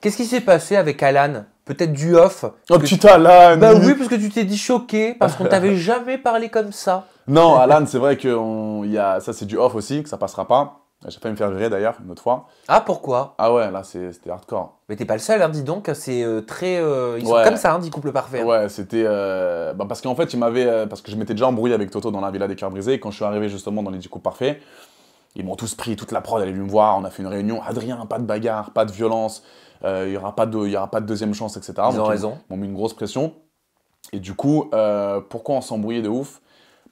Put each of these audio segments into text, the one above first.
Qu'est-ce qui s'est passé avec Alan Peut-être du off. Oh putain, tu... Alan Bah oui, parce que tu t'es dit choqué, parce qu'on t'avait jamais parlé comme ça. Non, Alan, c'est vrai que y a... ça c'est du off aussi, que ça passera pas. J'ai pas me faire virer d'ailleurs une autre fois. Ah pourquoi Ah ouais, là c'était hardcore. Mais t'es pas le seul, hein, dis donc, c'est euh, très. Euh, ils sont comme ça, hein, dit couple parfait. Hein. Ouais, c'était. Euh, bah, parce qu'en fait, il m'avait. parce que je m'étais déjà embrouillé avec Toto dans la Villa des Cœurs Brisés. quand je suis arrivé justement dans les 10 couples parfaits, ils m'ont tous pris, toute la prod, elle est venue me voir, on a fait une réunion. Adrien, pas de bagarre, pas de violence, euh, il y n'y aura, pas de, y aura pas de deuxième chance, etc. Ils ont raison. Ils m'ont mis une grosse pression. Et du coup, euh, pourquoi on s'embrouillait de ouf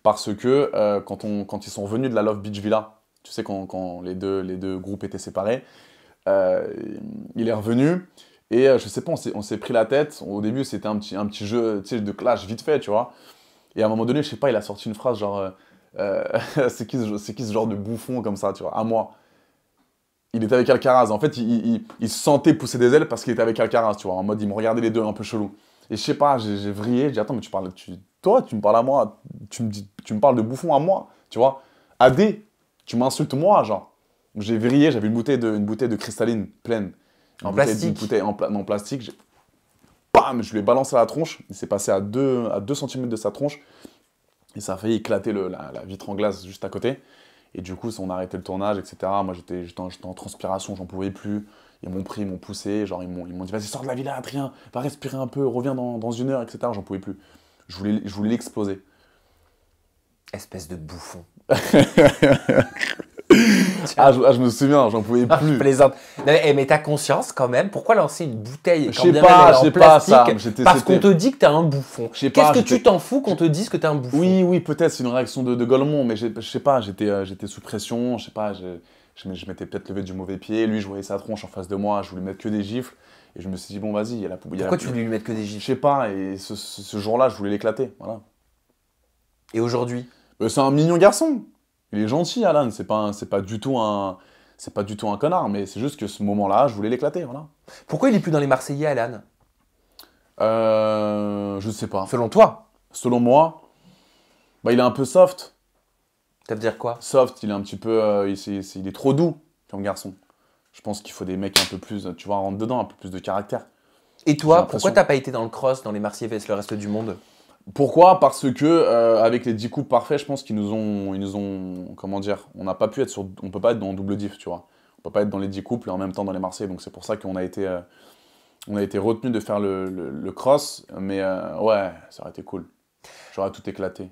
Parce que euh, quand, on, quand ils sont venus de la Love Beach Villa, tu sais, quand, quand les, deux, les deux groupes étaient séparés, il est revenu. Et je sais pas, on s'est pris la tête. Au début, c'était un petit, un petit jeu de clash vite fait, tu vois. Et à un moment donné, je sais pas, il a sorti une phrase genre euh, c'est qui, qui, ce genre de bouffon comme ça, tu vois, à moi il était avec Alcaraz. En fait, il, sentait pousser des ailes parce qu'il était avec Alcaraz, tu vois. En mode, il me regardait les deux un peu chelou. Et je sais pas, j'ai vrillé, j'ai dit, attends, mais tu parles, tu, toi, tu me parles à moi, tu me, dis, tu me parles de bouffon à moi, tu vois. AD, tu m'insultes moi, genre. J'ai vrillé, j'avais une bouteille, de, bouteille de cristalline pleine. en plastique Une bouteille en, plastique non, plastique. Bam Je lui ai balancé la tronche. Il s'est passé à 2 à deux centimètres de sa tronche. Et ça a failli éclater la, vitre en glace juste à côté. Et du coup, on a arrêté le tournage, etc. Moi, j'étais en, transpiration, j'en pouvais plus. Ils m'ont pris, ils m'ont poussé. Genre, ils m'ont dit, vas-y, sors de la villa, Adrien, va respirer un peu, reviens dans, dans une heure, etc. J'en pouvais plus. Je voulais, je voulais l'exploser. Espèce de bouffon. Ah, ah je, me souviens, j'en pouvais plus. je plaisante. mais, eh, mais t'as conscience quand même, pourquoi lancer une bouteille Je sais pas, je sais pas ça. Parce qu'on te dit que t'es un bouffon. Qu'est-ce que tu t'en fous qu'on te dise que t'es un bouffon Oui, oui, peut-être, c'est une réaction de, de Golemont, mais je sais pas, j'étais euh, j'étais sous pression, je sais pas, je m'étais peut-être levé du mauvais pied, lui je voyais sa tronche en face de moi, je voulais mettre que des gifles. Et je me suis dit, bon, vas-y, il y a la poubelle. Pourquoi tu voulais lui mettre que des gifles Je sais pas, et ce, jour-là, je voulais l'éclater. Voilà. Et aujourd'hui euh, C'est un mignon garçon. Il est gentil, Alan, c'est pas, c'est pas du tout un. C'est pas du tout un connard, mais c'est juste que ce moment-là, je voulais l'éclater, voilà. Pourquoi il est plus dans les Marseillais, Alan euh, Je sais pas. Selon toi Selon moi, bah, il est un peu soft. Ça veut dire quoi Soft, il est un petit peu. Euh, il, est, trop doux comme garçon. Je pense qu'il faut des mecs un peu plus, euh, tu vois, rentre dedans, un peu plus de caractère. Et toi, pourquoi t'as pas été dans le cross, dans les Marseillais le reste du monde pourquoi Parce que euh, avec les 10 coups parfaits, je pense qu'ils nous ont, comment dire, on n'a pas pu être sur, on peut pas être dans double diff, tu vois. On peut pas être dans les 10 couples et en même temps dans les Marseillais. Donc c'est pour ça qu'on a été, euh, on a été retenu de faire le, cross. Mais euh, ouais, ça aurait été cool. J'aurais tout éclaté.